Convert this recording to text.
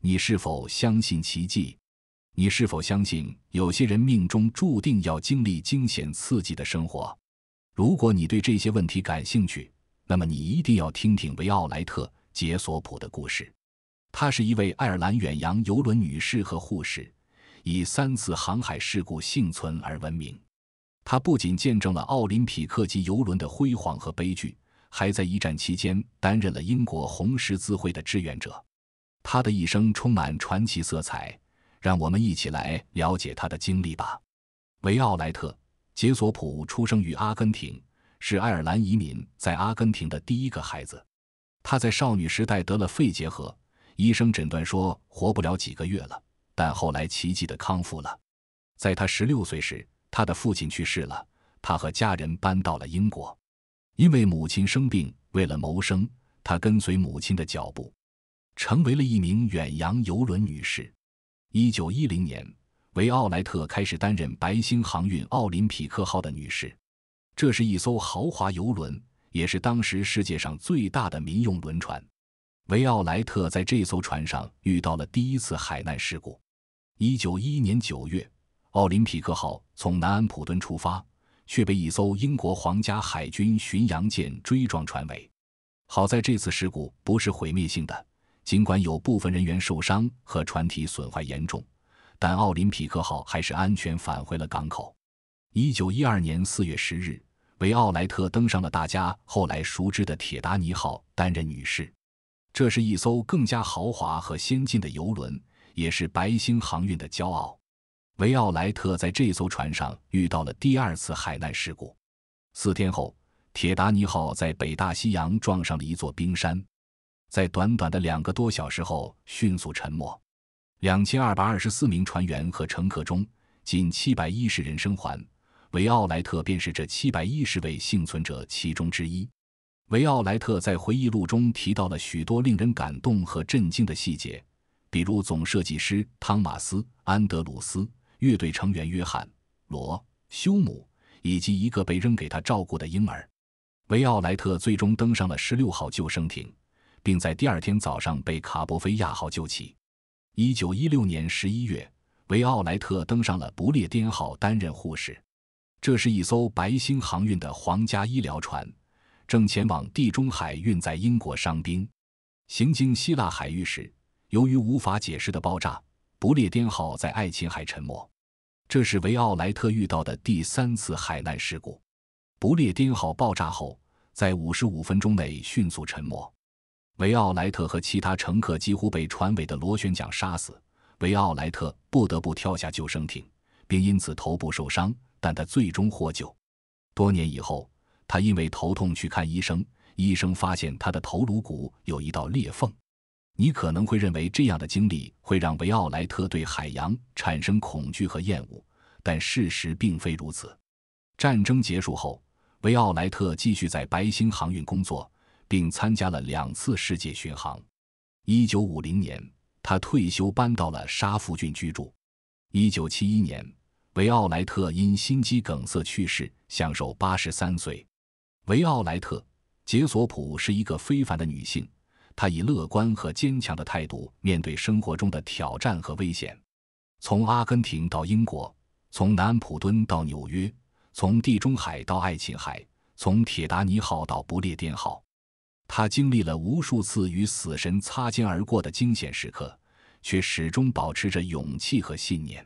你是否相信奇迹？你是否相信有些人命中注定要经历惊险刺激的生活？如果你对这些问题感兴趣，那么你一定要听听维奥莱特·杰索普的故事。她是一位爱尔兰远洋游轮女士和护士，以三次航海事故幸存而闻名。她不仅见证了奥林匹克级游轮的辉煌和悲剧，还在一战期间担任了英国红十字会的志愿者。他的一生充满传奇色彩，让我们一起来了解他的经历吧。维奥莱特·杰索普出生于阿根廷，是爱尔兰移民在阿根廷的第一个孩子。他在少女时代得了肺结核，医生诊断说活不了几个月了，但后来奇迹的康复了。在他十六岁时，他的父亲去世了，他和家人搬到了英国，因为母亲生病，为了谋生，他跟随母亲的脚步。成为了一名远洋游轮女士。一九一零年，维奥莱特开始担任白星航运奥林匹克号的女士。这是一艘豪华游轮，也是当时世界上最大的民用轮船。维奥莱特在这艘船上遇到了第一次海难事故。一九一一年九月，奥林匹克号从南安普敦出发，却被一艘英国皇家海军巡洋舰追撞船尾。好在这次事故不是毁灭性的。尽管有部分人员受伤和船体损坏严重，但奥林匹克号还是安全返回了港口。一九一二年四月十日，维奥莱特登上了大家后来熟知的铁达尼号，担任女士。这是一艘更加豪华和先进的游轮，也是白星航运的骄傲。维奥莱特在这艘船上遇到了第二次海难事故。四天后，铁达尼号在北大西洋撞上了一座冰山。在短短的两个多小时后，迅速沉没。两千二百二十四名船员和乘客中，仅七百一十人生还。维奥莱特便是这七百一十位幸存者其中之一。维奥莱特在回忆录中提到了许多令人感动和震惊的细节，比如总设计师汤马斯·安德鲁斯、乐队成员约翰·罗·修姆，以及一个被扔给他照顾的婴儿。维奥莱特最终登上了十六号救生艇。并在第二天早上被卡伯菲亚号救起。一九一六年十一月，维奥莱特登上了不列颠号担任护士。这是一艘白星航运的皇家医疗船，正前往地中海运载英国伤兵。行经希腊海域时，由于无法解释的爆炸，不列颠号在爱琴海沉没。这是维奥莱特遇到的第三次海难事故。不列颠号爆炸后，在五十五分钟内迅速沉没。维奥莱特和其他乘客几乎被船尾的螺旋桨杀死。维奥莱特不得不跳下救生艇，并因此头部受伤，但他最终获救。多年以后，他因为头痛去看医生，医生发现他的头颅骨有一道裂缝。你可能会认为这样的经历会让维奥莱特对海洋产生恐惧和厌恶，但事实并非如此。战争结束后，维奥莱特继续在白星航运工作。并参加了两次世界巡航。一九五零年，他退休搬到了沙夫郡居住。一九七一年，维奥莱特因心肌梗塞去世，享受八十三岁。维奥莱特·杰索普是一个非凡的女性，她以乐观和坚强的态度面对生活中的挑战和危险。从阿根廷到英国，从南安普敦到纽约，从地中海到爱琴海，从铁达尼号到不列颠号。他经历了无数次与死神擦肩而过的惊险时刻，却始终保持着勇气和信念。